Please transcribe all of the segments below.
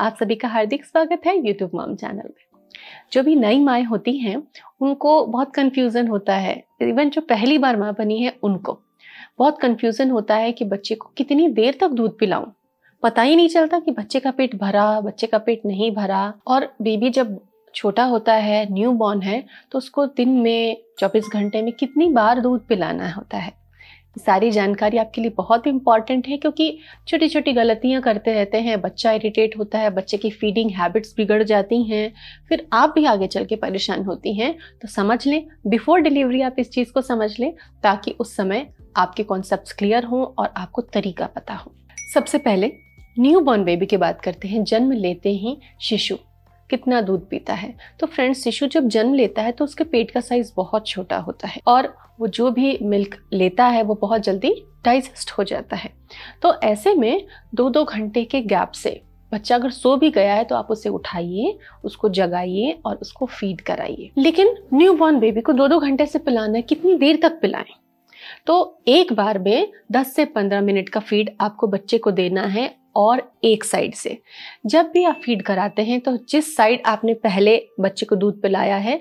आप सभी का हार्दिक स्वागत है यूट्यूब मॉम चैनल में जो भी नई माए होती हैं उनको बहुत कंफ्यूजन होता है इवन जो पहली बार माँ बनी है उनको बहुत कंफ्यूजन होता है कि बच्चे को कितनी देर तक दूध पिलाऊं पता ही नहीं चलता कि बच्चे का पेट भरा बच्चे का पेट नहीं भरा और बेबी जब छोटा होता है न्यू बॉर्न है तो उसको दिन में चौबीस घंटे में कितनी बार दूध पिलाना होता है सारी जानकारी आपके लिए बहुत इंपॉर्टेंट है क्योंकि छोटी छोटी गलतियां करते रहते हैं बच्चा इरिटेट होता है बच्चे की फीडिंग हैबिट्स बिगड़ जाती हैं फिर आप भी आगे चल के परेशान होती हैं तो समझ लें बिफोर डिलीवरी आप इस चीज़ को समझ लें ताकि उस समय आपके कॉन्सेप्ट क्लियर हों और आपको तरीका पता हो सबसे पहले न्यू बॉर्न बेबी की बात करते हैं जन्म लेते ही शिशु कितना दूध पीता है तो फ्रेंड्स शिशु जब जन्म लेता है तो उसके पेट का साइज बहुत छोटा होता है और वो जो भी मिल्क लेता है वो बहुत जल्दी डाइजेस्ट हो जाता है तो ऐसे में दो दो घंटे के गैप से बच्चा अगर सो भी गया है तो आप उसे उठाइए उसको जगाइए और उसको फीड कराइए लेकिन न्यू बॉर्न बेबी को दो दो घंटे से पिलाना है कितनी देर तक पिलाएं तो एक बार में 10 से 15 मिनट का फीड आपको बच्चे को देना है और एक साइड से जब भी आप फीड कराते हैं तो जिस साइड आपने पहले बच्चे को दूध पिलाया है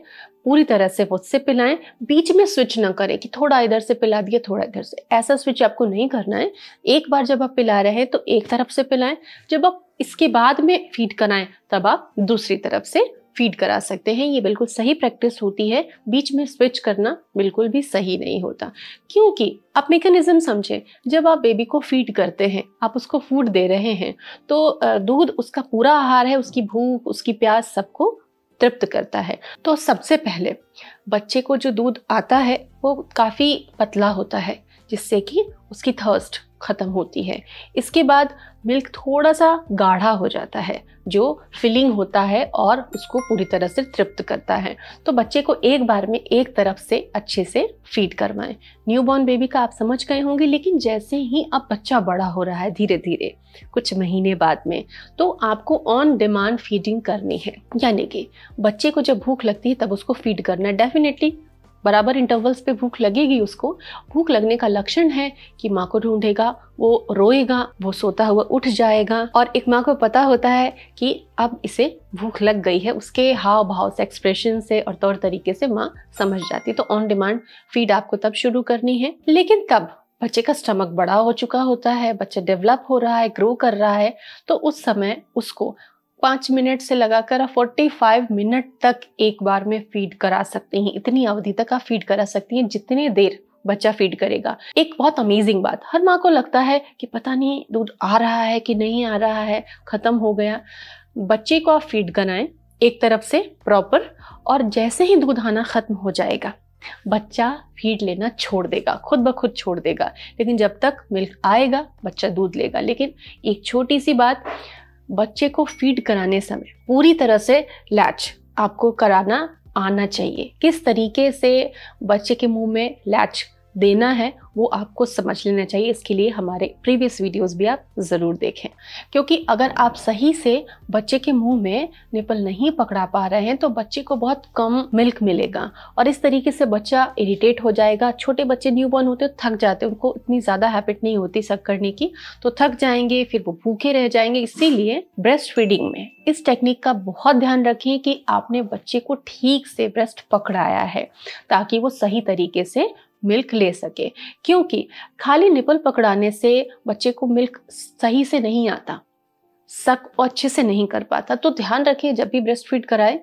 पूरी तरह से उससे पिलाएं बीच में स्विच ना करें कि थोड़ा इधर से पिला दिया थोड़ा इधर से ऐसा स्विच आपको नहीं करना है एक बार जब आप पिला रहे हैं तो एक तरफ से पिलाएं जब आप इसके बाद में फीड कराएं तब आप दूसरी तरफ से फीड करा सकते हैं ये बिल्कुल सही प्रैक्टिस होती है बीच में स्विच करना बिल्कुल भी सही नहीं होता क्योंकि आप मेकेनिज्म समझें जब आप बेबी को फीड करते हैं आप उसको फूड दे रहे हैं तो दूध उसका पूरा आहार है उसकी भूख उसकी प्यास सबको तृप्त करता है तो सबसे पहले बच्चे को जो दूध आता है वो काफ़ी पतला होता है जिससे कि उसकी थर्स्ट ख़त्म होती है इसके बाद मिल्क थोड़ा सा गाढ़ा हो जाता है जो फिलिंग होता है और उसको पूरी तरह से तृप्त करता है तो बच्चे को एक बार में एक तरफ से अच्छे से फीड करवाएं न्यूबॉर्न बेबी का आप समझ गए होंगे लेकिन जैसे ही अब बच्चा बड़ा हो रहा है धीरे धीरे कुछ महीने बाद में तो आपको ऑन डिमांड फीडिंग करनी है यानी कि बच्चे को जब भूख लगती है तब उसको फीड करना डेफिनेटली बराबर इंटरवल्स पे भूख लगेगी उसको भूख लगने का लक्षण है कि माँ को ढूंढेगा वो रोएगा वो सोता हुआ उठ जाएगा और एक माँ को पता होता है कि अब इसे भूख लग गई है उसके हाव भाव से एक्सप्रेशन से और तौर तरीके से माँ समझ जाती है तो ऑन डिमांड फीड आपको तब शुरू करनी है लेकिन तब बच्चे का स्टमक बड़ा हो चुका होता है बच्चा डेवलप हो रहा है ग्रो कर रहा है तो उस समय उसको पाँच मिनट से लगाकर फाइव मिनट तक एक बार में फीड करा सकते हैं इतनी अवधि तक आप फीड करा सकती हैं जितने देर बच्चा फीड करेगा एक बहुत अमेजिंग बात हर माँ को लगता है कि पता नहीं दूध आ रहा है कि नहीं आ रहा है ख़त्म हो गया बच्चे को आप फीड कराएं एक तरफ से प्रॉपर और जैसे ही दूध आना ख़त्म हो जाएगा बच्चा फीड लेना छोड़ देगा खुद ब खुद छोड़ देगा लेकिन जब तक मिल्क आएगा बच्चा दूध लेगा लेकिन एक छोटी सी बात बच्चे को फीड कराने समय पूरी तरह से लैच आपको कराना आना चाहिए किस तरीके से बच्चे के मुंह में लैच देना है वो आपको समझ लेना चाहिए इसके लिए हमारे प्रीवियस वीडियोस भी आप ज़रूर देखें क्योंकि अगर आप सही से बच्चे के मुंह में निपल नहीं पकड़ा पा रहे हैं तो बच्चे को बहुत कम मिल्क मिलेगा और इस तरीके से बच्चा इरिटेट हो जाएगा छोटे बच्चे न्यू बॉर्न होते थक जाते उनको इतनी ज़्यादा हैबिट नहीं होती सक करने की तो थक जाएंगे फिर वो भूखे रह जाएंगे इसीलिए ब्रेस्ट फीडिंग में इस टेक्निक का बहुत ध्यान रखें कि आपने बच्चे को ठीक से ब्रेस्ट पकड़ाया है ताकि वो सही तरीके से मिल्क ले सके क्योंकि खाली निपल पकड़ाने से बच्चे को मिल्क सही से नहीं आता सक और अच्छे से नहीं कर पाता तो ध्यान रखें जब भी ब्रेस्ट फीड कराए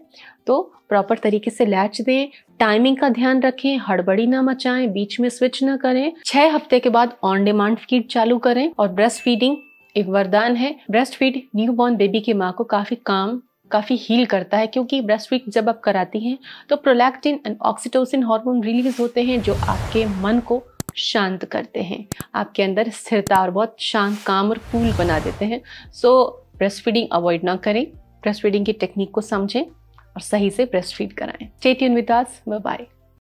तो प्रॉपर तरीके से लैच दें टाइमिंग का ध्यान रखें हड़बड़ी ना मचाएं बीच में स्विच ना करें छह हफ्ते के बाद ऑन डिमांड फीड चालू करें और ब्रेस्ट फीडिंग एक वरदान है breast feed newborn baby की माँ को काफी काम काफ़ी हील करता है क्योंकि ब्रेस्ट फीड जब आप कराती हैं तो prolactin and oxytocin hormone release होते हैं जो आपके मन को शांत करते हैं आपके अंदर स्थिरता और बहुत शांत काम और कूल बना देते हैं सो ब्रेस्ट फीडिंग अवॉइड ना करें ब्रेस्ट फीडिंग की टेक्निक को समझें और सही से ब्रेस्ट फीड कराएं स्टेट यून विद बाय